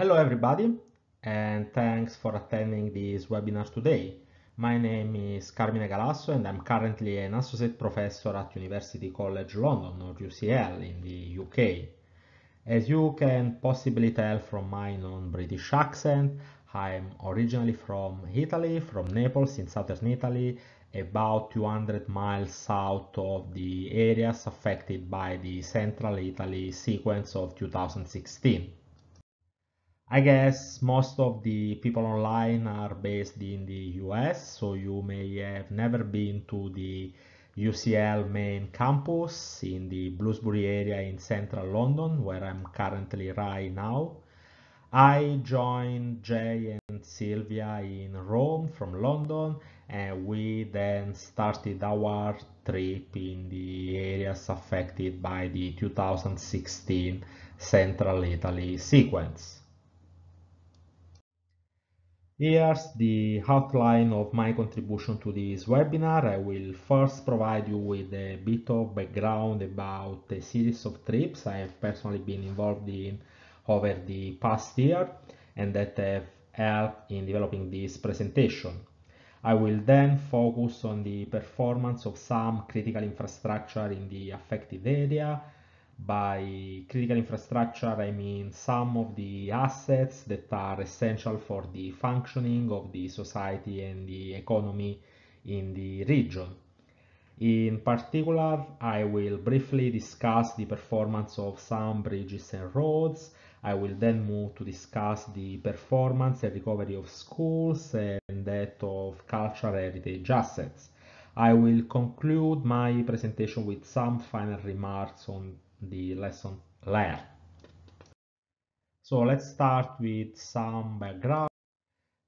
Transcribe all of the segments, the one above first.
Hello everybody and thanks for attending this webinar today. My name is Carmine Galasso and I'm currently an Associate Professor at University College London or UCL in the UK. As you can possibly tell from my non-British accent, I'm originally from Italy, from Naples in southern Italy, about 200 miles south of the areas affected by the Central Italy sequence of 2016. I guess most of the people online are based in the US, so you may have never been to the UCL main campus in the Bloomsbury area in central London, where I'm currently right now. I joined Jay and Sylvia in Rome from London, and we then started our trip in the areas affected by the 2016 Central Italy sequence. Here's the outline of my contribution to this webinar. I will first provide you with a bit of background about a series of trips I have personally been involved in over the past year and that have helped in developing this presentation. I will then focus on the performance of some critical infrastructure in the affected area by critical infrastructure, I mean some of the assets that are essential for the functioning of the society and the economy in the region. In particular, I will briefly discuss the performance of some bridges and roads. I will then move to discuss the performance and recovery of schools and that of cultural heritage assets. I will conclude my presentation with some final remarks on the lesson learned. So let's start with some background.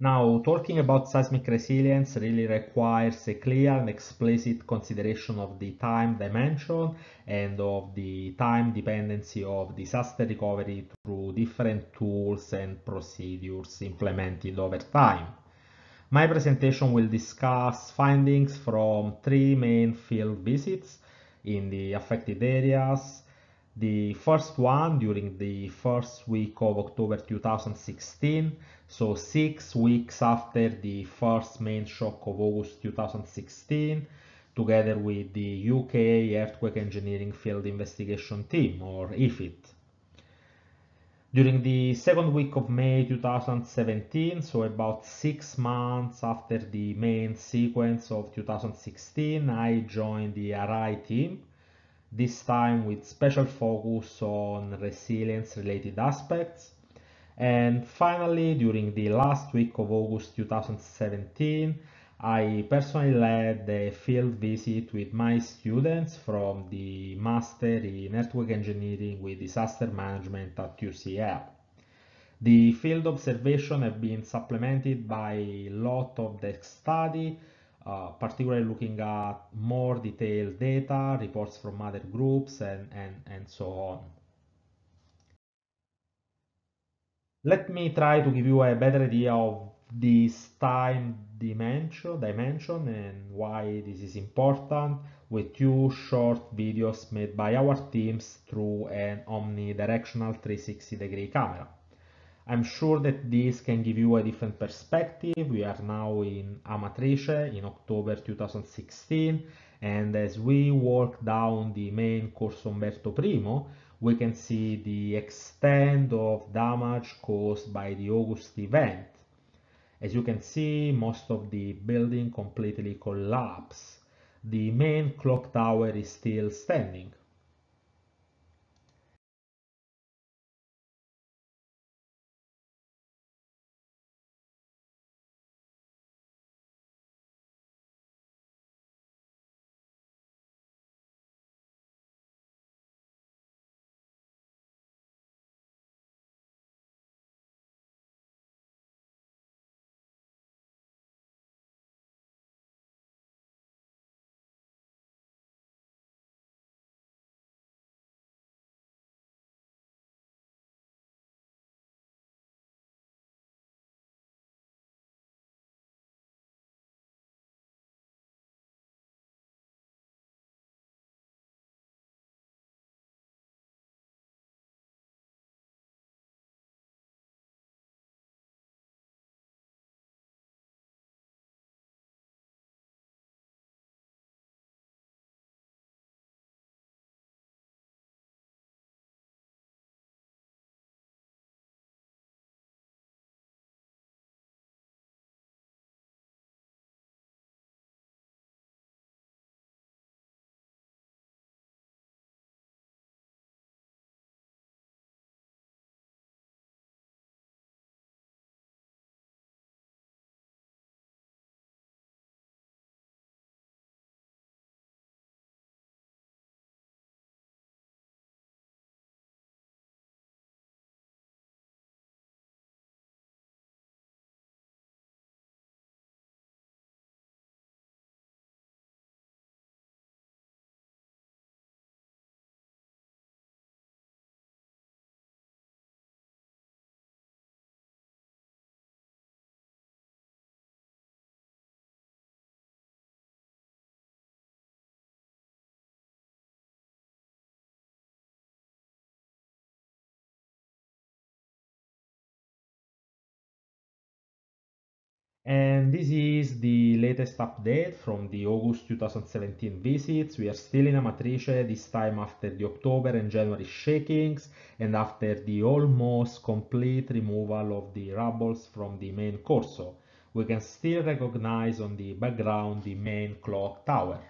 Now, talking about seismic resilience really requires a clear and explicit consideration of the time dimension and of the time dependency of disaster recovery through different tools and procedures implemented over time. My presentation will discuss findings from three main field visits in the affected areas, the first one during the first week of October 2016, so six weeks after the first main shock of August 2016, together with the UK Earthquake Engineering Field Investigation Team, or EFIT. During the second week of May 2017, so about six months after the main sequence of 2016, I joined the RI team this time with special focus on resilience related aspects. And finally, during the last week of August 2017, I personally led a field visit with my students from the Master in Network Engineering with Disaster Management at UCL. The field observation have been supplemented by a lot of desk study uh, particularly looking at more detailed data, reports from other groups, and, and, and so on. Let me try to give you a better idea of this time dimension, dimension and why this is important with two short videos made by our teams through an omnidirectional 360 degree camera. I'm sure that this can give you a different perspective. We are now in Amatrice in October 2016, and as we walk down the main Corso Umberto I, we can see the extent of damage caused by the August event. As you can see, most of the building completely collapsed. The main clock tower is still standing. And this is the latest update from the August 2017 visits. We are still in Amatrice, this time after the October and January shakings and after the almost complete removal of the rubbles from the main corso. We can still recognize on the background the main clock tower.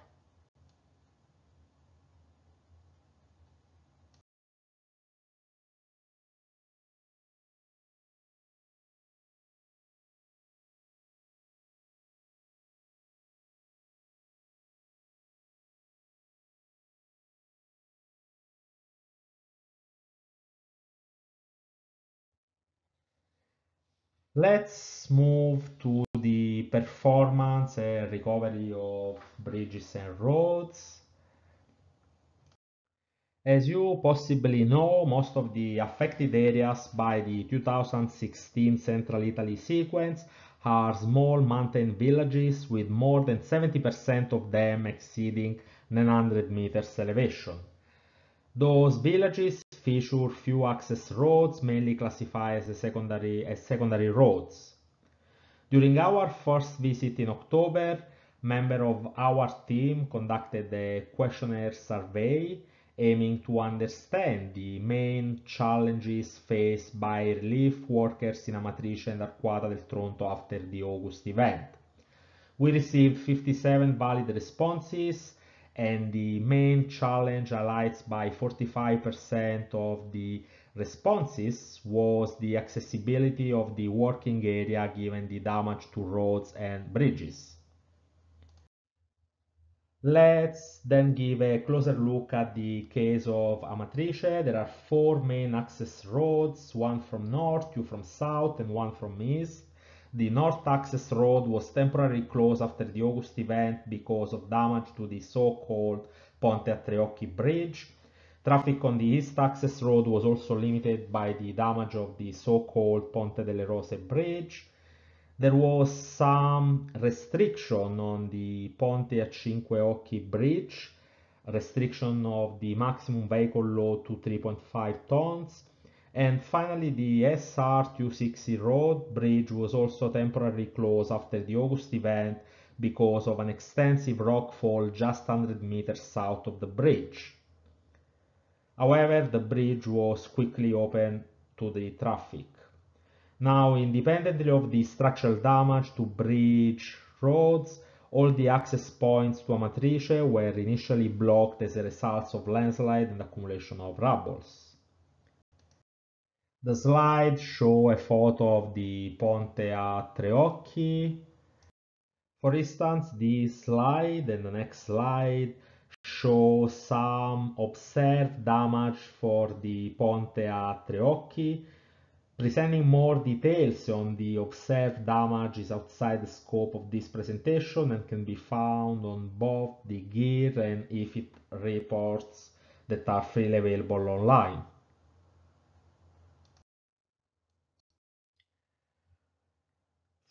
Let's move to the performance and recovery of bridges and roads. As you possibly know, most of the affected areas by the 2016 Central Italy sequence are small mountain villages with more than 70% of them exceeding 900 meters elevation. Those villages feature few access roads, mainly classified as secondary, as secondary roads. During our first visit in October, member of our team conducted a questionnaire survey aiming to understand the main challenges faced by relief workers in Amatrice and Arquata del Tronto after the August event. We received 57 valid responses and the main challenge highlights by 45% of the responses was the accessibility of the working area given the damage to roads and bridges. Let's then give a closer look at the case of Amatrice. There are four main access roads, one from north, two from south, and one from east. The North Access Road was temporarily closed after the August event because of damage to the so-called Ponte Triochi Bridge. Traffic on the East Access Road was also limited by the damage of the so-called Ponte delle Rose Bridge. There was some restriction on the Ponte a Cinque Occhi Bridge, restriction of the maximum vehicle load to 3.5 tons, and finally, the SR260 road bridge was also temporarily closed after the August event because of an extensive rock fall just 100 meters south of the bridge. However, the bridge was quickly opened to the traffic. Now, independently of the structural damage to bridge roads, all the access points to Amatrice were initially blocked as a result of landslide and accumulation of rubbles. The slides show a photo of the Ponte a Tre Occhi. For instance, this slide and the next slide show some observed damage for the Ponte a Tre Occhi. Presenting more details on the observed damage is outside the scope of this presentation and can be found on both the gear and IFIT reports that are freely available online.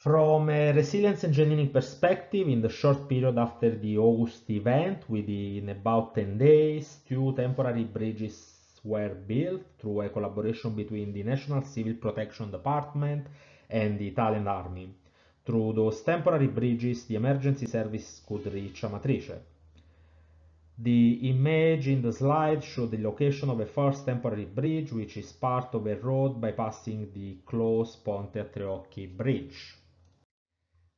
From a resilience engineering perspective, in the short period after the August event, within about 10 days, two temporary bridges were built through a collaboration between the National Civil Protection Department and the Italian Army. Through those temporary bridges, the emergency service could reach Amatrice. The image in the slide shows the location of a first temporary bridge, which is part of a road bypassing the closed Ponte Triochi bridge.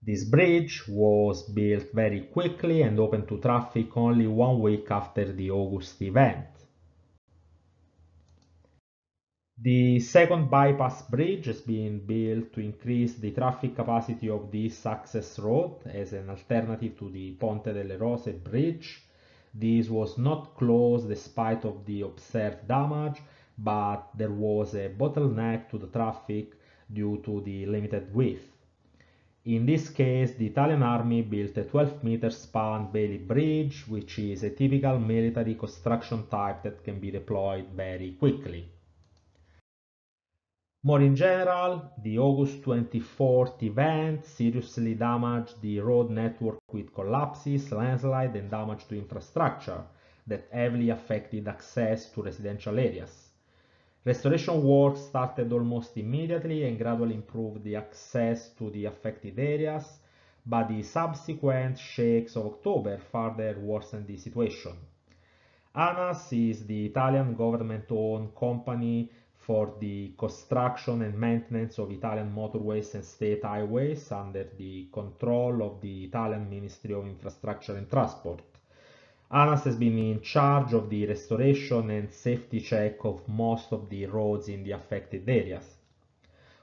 This bridge was built very quickly and open to traffic only one week after the August event. The second bypass bridge has been built to increase the traffic capacity of this access road as an alternative to the Ponte delle Rose bridge. This was not closed despite of the observed damage, but there was a bottleneck to the traffic due to the limited width. In this case, the Italian army built a 12 meter span Bailey Bridge, which is a typical military construction type that can be deployed very quickly. More in general, the August 24th event seriously damaged the road network with collapses, landslides and damage to infrastructure that heavily affected access to residential areas. Restoration work started almost immediately and gradually improved the access to the affected areas, but the subsequent shakes of October further worsened the situation. ANAS is the Italian government-owned company for the construction and maintenance of Italian motorways and state highways under the control of the Italian Ministry of Infrastructure and Transport. ANAS has been in charge of the restoration and safety check of most of the roads in the affected areas.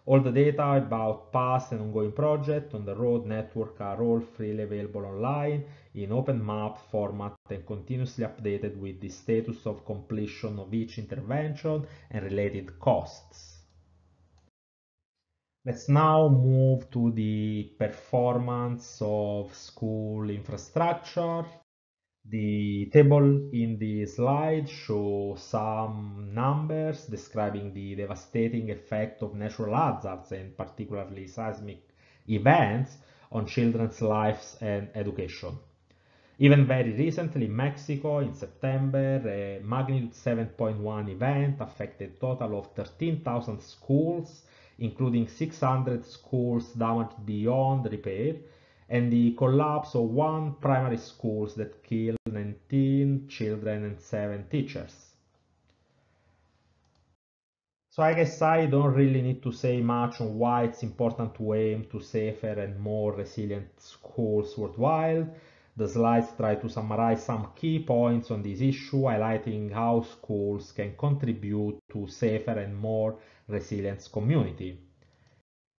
All the data about past and ongoing projects on the road network are all freely available online in open map format and continuously updated with the status of completion of each intervention and related costs. Let's now move to the performance of school infrastructure the table in the slide shows some numbers describing the devastating effect of natural hazards and particularly seismic events on children's lives and education. Even very recently, in Mexico, in September, a magnitude 7.1 event affected total of 13,000 schools, including 600 schools damaged beyond repair, and the collapse of one primary school that killed 19 children and 7 teachers. So I guess I don't really need to say much on why it's important to aim to safer and more resilient schools worldwide. The slides try to summarize some key points on this issue, highlighting how schools can contribute to safer and more resilient community.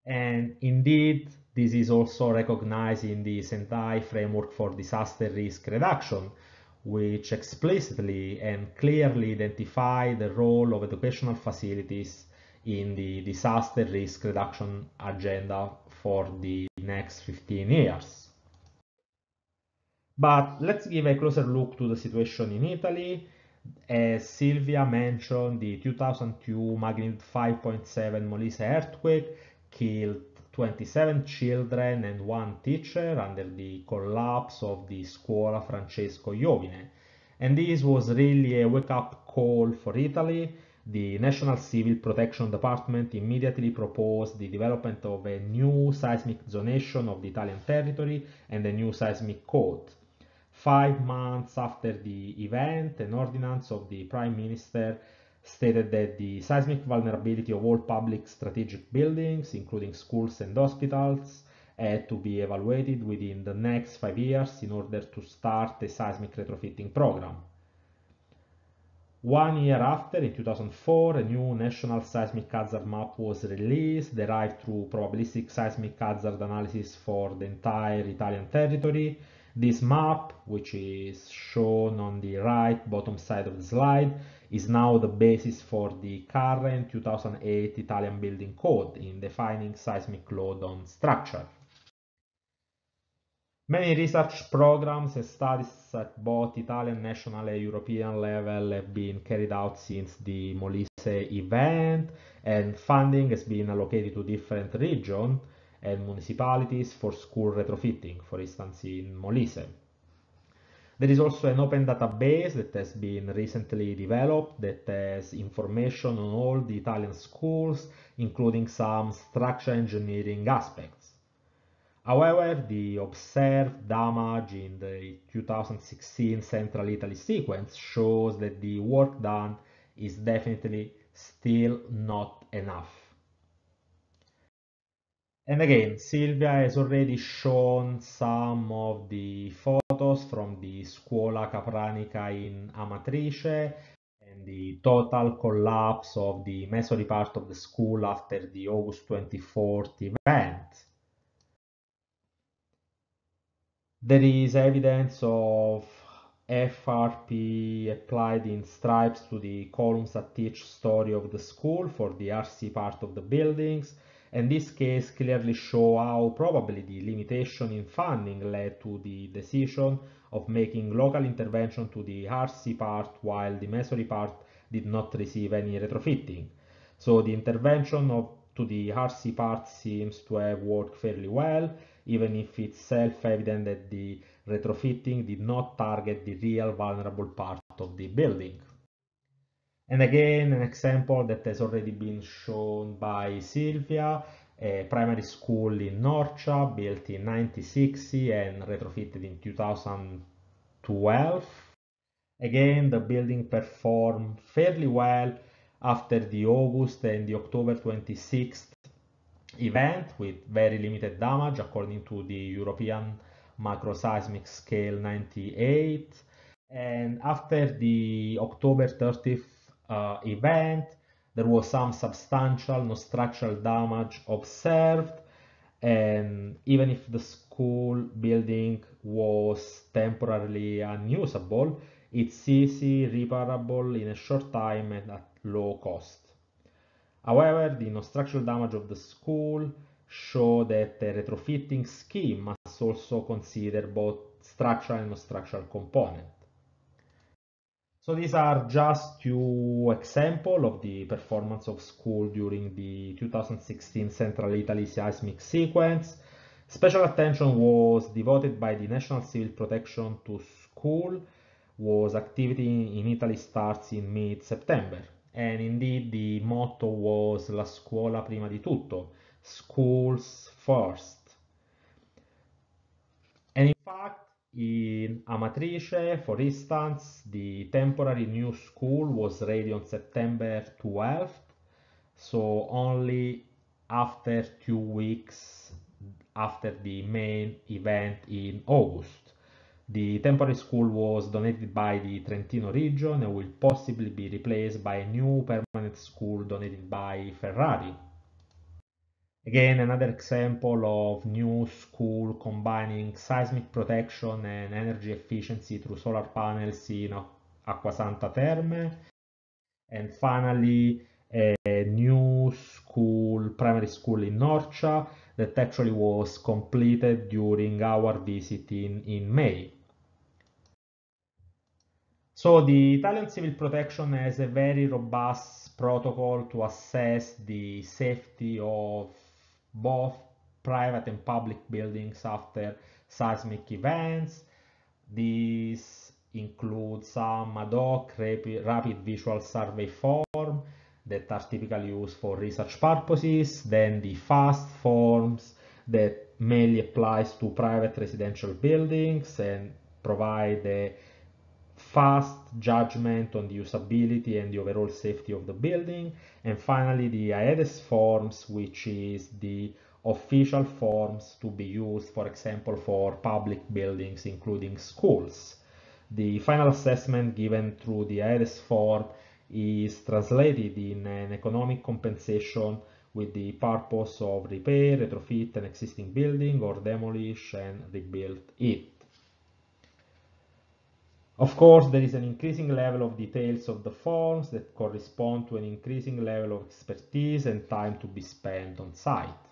And indeed, this is also recognized in the Sentai Framework for Disaster Risk Reduction, which explicitly and clearly identify the role of educational facilities in the disaster risk reduction agenda for the next 15 years. But let's give a closer look to the situation in Italy. As Silvia mentioned, the 2002 magnitude 5.7 Molise earthquake killed 27 children and one teacher under the collapse of the Scuola Francesco Iovine. And this was really a wake-up call for Italy. The National Civil Protection Department immediately proposed the development of a new seismic zonation of the Italian territory and a new seismic code. Five months after the event, an ordinance of the Prime Minister stated that the seismic vulnerability of all public strategic buildings, including schools and hospitals, had to be evaluated within the next five years in order to start a seismic retrofitting program. One year after, in 2004, a new national seismic hazard map was released, derived through probabilistic seismic hazard analysis for the entire Italian territory. This map, which is shown on the right bottom side of the slide, is now the basis for the current 2008 Italian building code in defining seismic load on structure. Many research programs and studies at both Italian, national and European level have been carried out since the Molise event and funding has been allocated to different regions and municipalities for school retrofitting, for instance in Molise. There is also an open database that has been recently developed that has information on all the Italian schools, including some structural engineering aspects. However, the observed damage in the 2016 Central Italy sequence shows that the work done is definitely still not enough. And again, Silvia has already shown some of the photos from the Scuola Capranica in Amatrice and the total collapse of the masonry part of the school after the August 24th event. There is evidence of FRP applied in stripes to the columns at each story of the school for the RC part of the buildings and this case clearly show how probably the limitation in funding led to the decision of making local intervention to the RC part while the Missouri part did not receive any retrofitting. So the intervention of, to the RC part seems to have worked fairly well, even if it's self-evident that the retrofitting did not target the real vulnerable part of the building. And again, an example that has already been shown by Silvia, a eh, primary school in Norcia, built in 1960 and retrofitted in 2012. Again, the building performed fairly well after the August and the October 26th event with very limited damage according to the European macroseismic scale 98. And after the October 30th uh, event. There was some substantial no structural damage observed and even if the school building was temporarily unusable, it's easy, reparable in a short time and at low cost. However, the no structural damage of the school show that the retrofitting scheme must also consider both structural and non-structural component. So these are just two example of the performance of school during the 2016 Central Italy seismic sequence. Special attention was devoted by the National Civil Protection to school, was activity in Italy starts in mid-September. And indeed the motto was La scuola prima di tutto, schools first. And in fact, in Amatrice, for instance, the temporary new school was ready on September 12th, so only after two weeks after the main event in August. The temporary school was donated by the Trentino region and will possibly be replaced by a new permanent school donated by Ferrari. Again, another example of new school combining seismic protection and energy efficiency through solar panels in Acquasanta Terme. And finally, a new school, primary school in Norcia that actually was completed during our visit in, in May. So the Italian civil protection has a very robust protocol to assess the safety of both private and public buildings after seismic events. These include some ad hoc rapid, visual survey form that are typically used for research purposes, then the FAST forms that mainly applies to private residential buildings and provide a fast judgment on the usability and the overall safety of the building. And finally, the IADES forms, which is the official forms to be used, for example, for public buildings, including schools. The final assessment given through the IADES form is translated in an economic compensation with the purpose of repair, retrofit an existing building or demolish and rebuild it. Of course, there is an increasing level of details of the forms that correspond to an increasing level of expertise and time to be spent on site.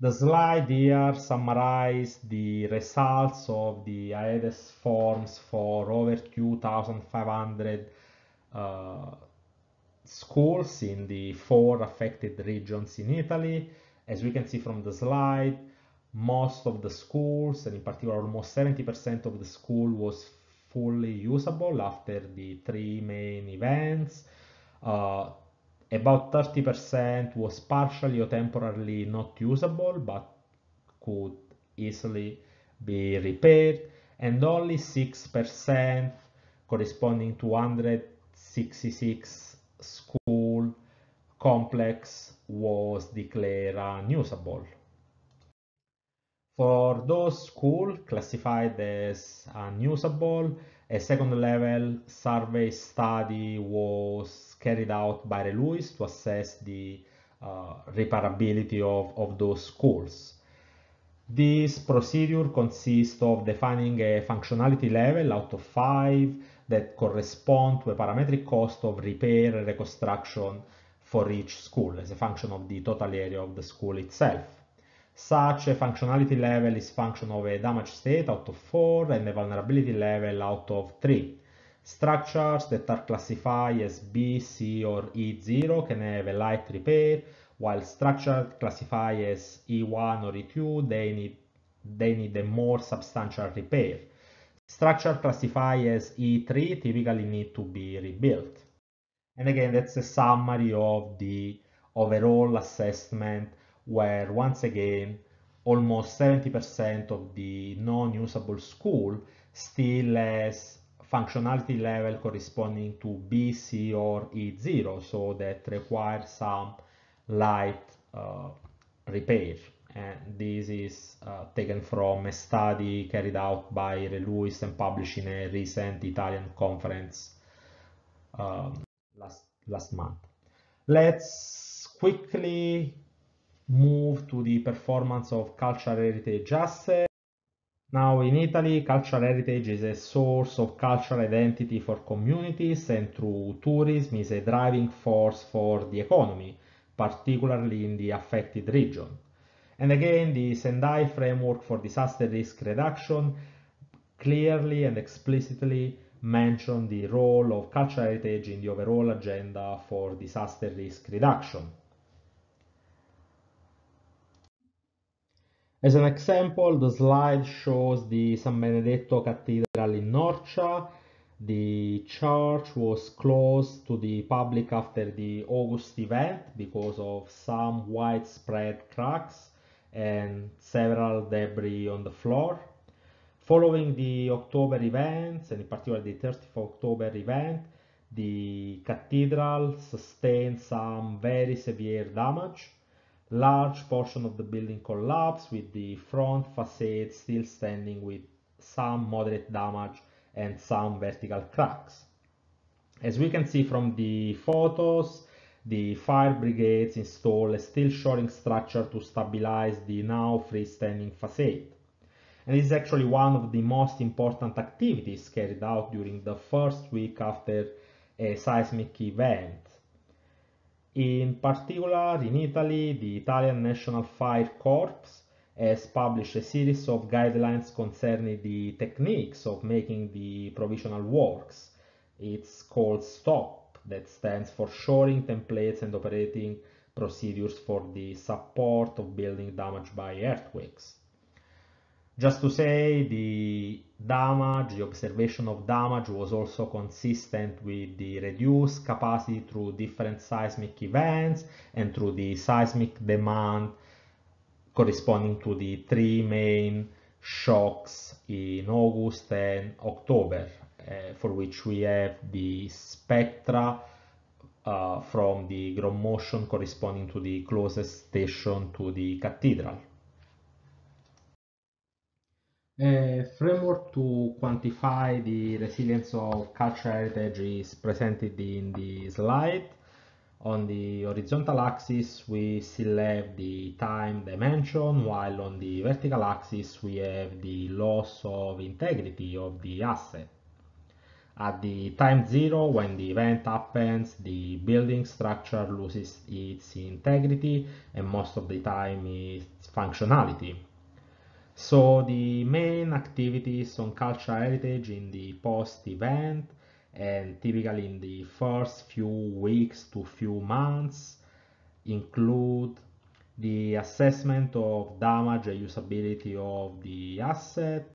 The slide here summarizes the results of the AEDES forms for over 2,500 uh, schools in the four affected regions in Italy. As we can see from the slide, most of the schools, and in particular almost 70% of the school was fully usable after the three main events. Uh, about 30% was partially or temporarily not usable but could easily be repaired and only 6% corresponding to 166 school complex was declared unusable. For those schools classified as unusable, a second level survey study was carried out by Lewis to assess the uh, reparability of, of those schools. This procedure consists of defining a functionality level out of five that correspond to a parametric cost of repair and reconstruction for each school as a function of the total area of the school itself such a functionality level is function of a damage state out of 4 and a vulnerability level out of 3. Structures that are classified as B, C or E0 can have a light repair, while structures classified as E1 or E2 they need, they need a more substantial repair. Structures classified as E3 typically need to be rebuilt. And again, that's a summary of the overall assessment where once again almost 70% of the non-usable school still has functionality level corresponding to B, C or E0 so that requires some light uh, repair and this is uh, taken from a study carried out by Reluis and published in a recent Italian conference um, last, last month. Let's quickly Move to the performance of cultural heritage assets. Uh, now in Italy, cultural heritage is a source of cultural identity for communities and through tourism is a driving force for the economy, particularly in the affected region. And again, the Sendai framework for disaster risk reduction clearly and explicitly mentioned the role of cultural heritage in the overall agenda for disaster risk reduction. As an example, the slide shows the San Benedetto Cathedral in Norcia. The church was closed to the public after the August event because of some widespread cracks and several debris on the floor. Following the October events, and in particular the 30th October event, the cathedral sustained some very severe damage large portion of the building collapsed with the front facade still standing with some moderate damage and some vertical cracks. As we can see from the photos, the fire brigades installed a steel shoring structure to stabilize the now freestanding facade. And this is actually one of the most important activities carried out during the first week after a seismic event in particular, in Italy, the Italian National Fire Corps has published a series of guidelines concerning the techniques of making the provisional works. It's called STOP, that stands for Shoring Templates and Operating Procedures for the Support of Building Damaged by Earthquakes. Just to say, the damage, the observation of damage was also consistent with the reduced capacity through different seismic events and through the seismic demand corresponding to the three main shocks in August and October, uh, for which we have the spectra uh, from the ground motion corresponding to the closest station to the cathedral. A eh, framework to quantify the resilience of cultural heritage is presented in the slide. On the horizontal axis, we select the time dimension, while on the vertical axis, we have the loss of integrity of the asset. At the time zero, when the event happens, the building structure loses its integrity and most of the time its functionality. So the main activities on cultural heritage in the post-event and typically in the first few weeks to few months include the assessment of damage and usability of the asset,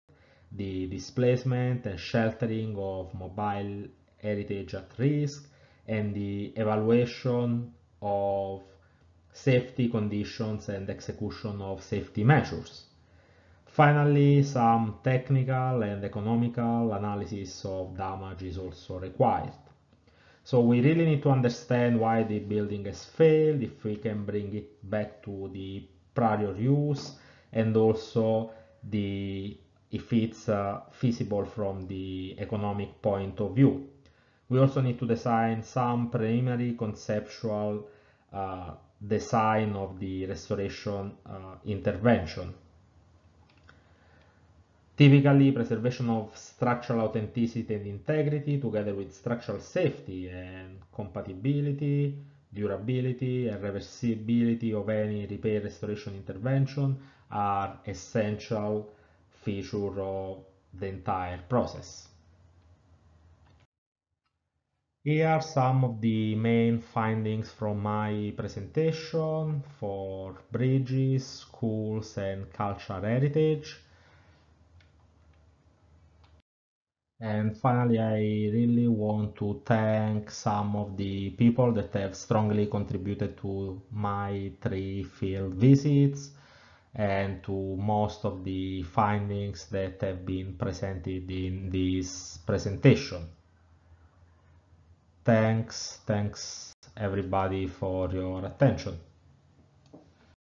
the displacement and sheltering of mobile heritage at risk, and the evaluation of safety conditions and execution of safety measures. Finally, some technical and economical analysis of damage is also required. So we really need to understand why the building has failed, if we can bring it back to the prior use, and also the if it's uh, feasible from the economic point of view. We also need to design some preliminary conceptual uh, design of the restoration uh, intervention Typically, preservation of structural authenticity and integrity together with structural safety and compatibility, durability and reversibility of any repair restoration intervention are essential feature of the entire process. Here are some of the main findings from my presentation for bridges, schools and cultural heritage. And finally, I really want to thank some of the people that have strongly contributed to my three field visits and to most of the findings that have been presented in this presentation. Thanks, thanks everybody for your attention.